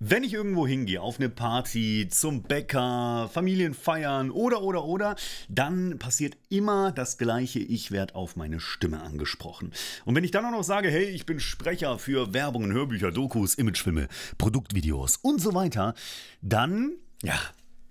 Wenn ich irgendwo hingehe, auf eine Party, zum Bäcker, Familienfeiern oder, oder, oder, dann passiert immer das Gleiche. Ich werde auf meine Stimme angesprochen. Und wenn ich dann auch noch sage, hey, ich bin Sprecher für Werbungen, Hörbücher, Dokus, Imagefilme, Produktvideos und so weiter, dann, ja,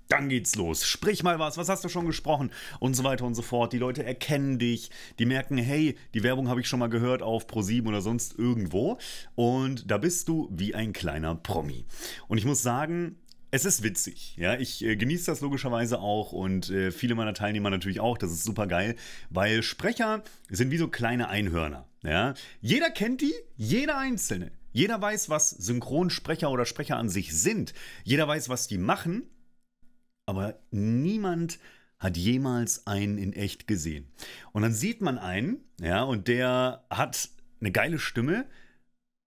dann geht's los. Sprich mal was, was hast du schon gesprochen und so weiter und so fort. Die Leute erkennen dich, die merken, hey, die Werbung habe ich schon mal gehört auf ProSieben oder sonst irgendwo und da bist du wie ein kleiner Promi. Und ich muss sagen, es ist witzig, ja. Ich äh, genieße das logischerweise auch und äh, viele meiner Teilnehmer natürlich auch. Das ist super geil, weil Sprecher sind wie so kleine Einhörner. Ja? Jeder kennt die, jeder Einzelne. Jeder weiß, was Synchronsprecher oder Sprecher an sich sind. Jeder weiß, was die machen aber niemand hat jemals einen in echt gesehen. Und dann sieht man einen, ja, und der hat eine geile Stimme,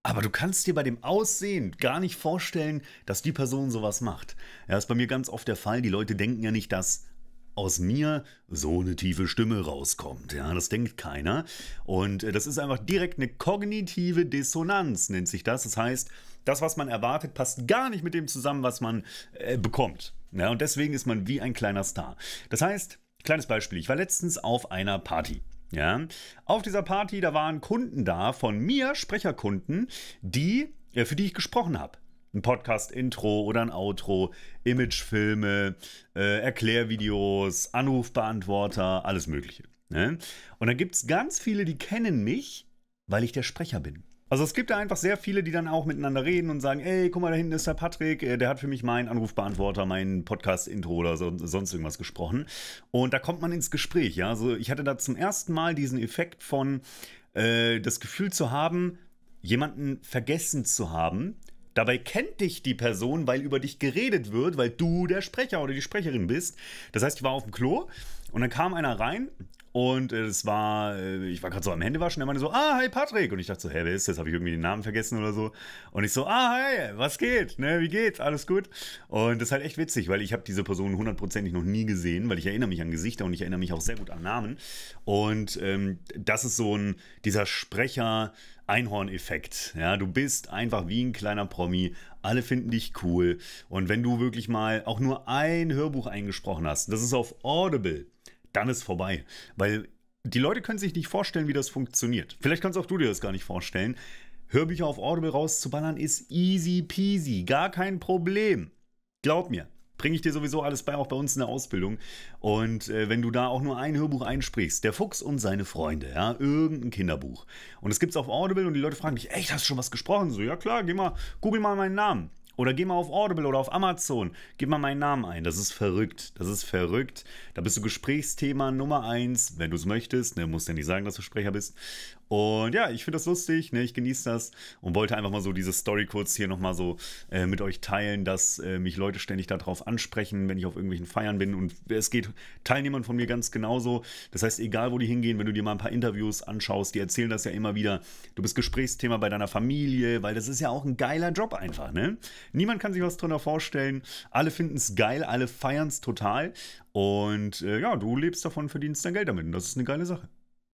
aber du kannst dir bei dem Aussehen gar nicht vorstellen, dass die Person sowas macht. Ja, ist bei mir ganz oft der Fall. Die Leute denken ja nicht, dass aus mir so eine tiefe Stimme rauskommt. Ja, das denkt keiner. Und äh, das ist einfach direkt eine kognitive Dissonanz, nennt sich das. Das heißt, das, was man erwartet, passt gar nicht mit dem zusammen, was man äh, bekommt. Ja, und deswegen ist man wie ein kleiner Star. Das heißt, kleines Beispiel, ich war letztens auf einer Party. Ja, auf dieser Party, da waren Kunden da von mir, Sprecherkunden, die, äh, für die ich gesprochen habe ein Podcast-Intro oder ein Outro, Imagefilme, äh, Erklärvideos, Anrufbeantworter, alles Mögliche. Ne? Und dann gibt es ganz viele, die kennen mich, weil ich der Sprecher bin. Also es gibt da einfach sehr viele, die dann auch miteinander reden und sagen, ey, guck mal, da hinten ist der Patrick, äh, der hat für mich meinen Anrufbeantworter, meinen Podcast-Intro oder so, sonst irgendwas gesprochen. Und da kommt man ins Gespräch, ja. Also ich hatte da zum ersten Mal diesen Effekt von äh, das Gefühl zu haben, jemanden vergessen zu haben, Dabei kennt dich die Person, weil über dich geredet wird, weil du der Sprecher oder die Sprecherin bist. Das heißt, ich war auf dem Klo und dann kam einer rein, und es war, äh, ich war gerade so am Händewaschen, er meinte so, ah, hi Patrick. Und ich dachte so, hä, wer ist das? Habe ich irgendwie den Namen vergessen oder so? Und ich so, ah, hi, was geht? Ne, wie geht's? Alles gut? Und das ist halt echt witzig, weil ich habe diese Person hundertprozentig noch nie gesehen, weil ich erinnere mich an Gesichter und ich erinnere mich auch sehr gut an Namen. Und ähm, das ist so ein, dieser Sprecher, Einhorn-Effekt. Ja, du bist einfach wie ein kleiner Promi. Alle finden dich cool. Und wenn du wirklich mal auch nur ein Hörbuch eingesprochen hast, das ist auf Audible dann ist vorbei. Weil die Leute können sich nicht vorstellen, wie das funktioniert. Vielleicht kannst auch du dir das gar nicht vorstellen. Hörbücher auf Audible rauszuballern ist easy peasy, gar kein Problem. Glaub mir, bringe ich dir sowieso alles bei, auch bei uns in der Ausbildung. Und äh, wenn du da auch nur ein Hörbuch einsprichst, Der Fuchs und seine Freunde, ja, irgendein Kinderbuch. Und es gibt es auf Audible und die Leute fragen dich, echt, hast du schon was gesprochen? So, ja klar, geh mal, google mal meinen Namen. Oder geh mal auf Audible oder auf Amazon. Gib mal meinen Namen ein. Das ist verrückt. Das ist verrückt. Da bist du Gesprächsthema Nummer eins, wenn du es möchtest. Ne, musst ja nicht sagen, dass du Sprecher bist. Und ja, ich finde das lustig, ne? ich genieße das und wollte einfach mal so diese Story kurz hier nochmal so äh, mit euch teilen, dass äh, mich Leute ständig darauf ansprechen, wenn ich auf irgendwelchen Feiern bin. Und es geht Teilnehmern von mir ganz genauso. Das heißt, egal wo die hingehen, wenn du dir mal ein paar Interviews anschaust, die erzählen das ja immer wieder. Du bist Gesprächsthema bei deiner Familie, weil das ist ja auch ein geiler Job einfach. Ne? Niemand kann sich was drunter vorstellen. Alle finden es geil, alle feiern es total. Und äh, ja, du lebst davon, verdienst dein Geld damit. Und das ist eine geile Sache.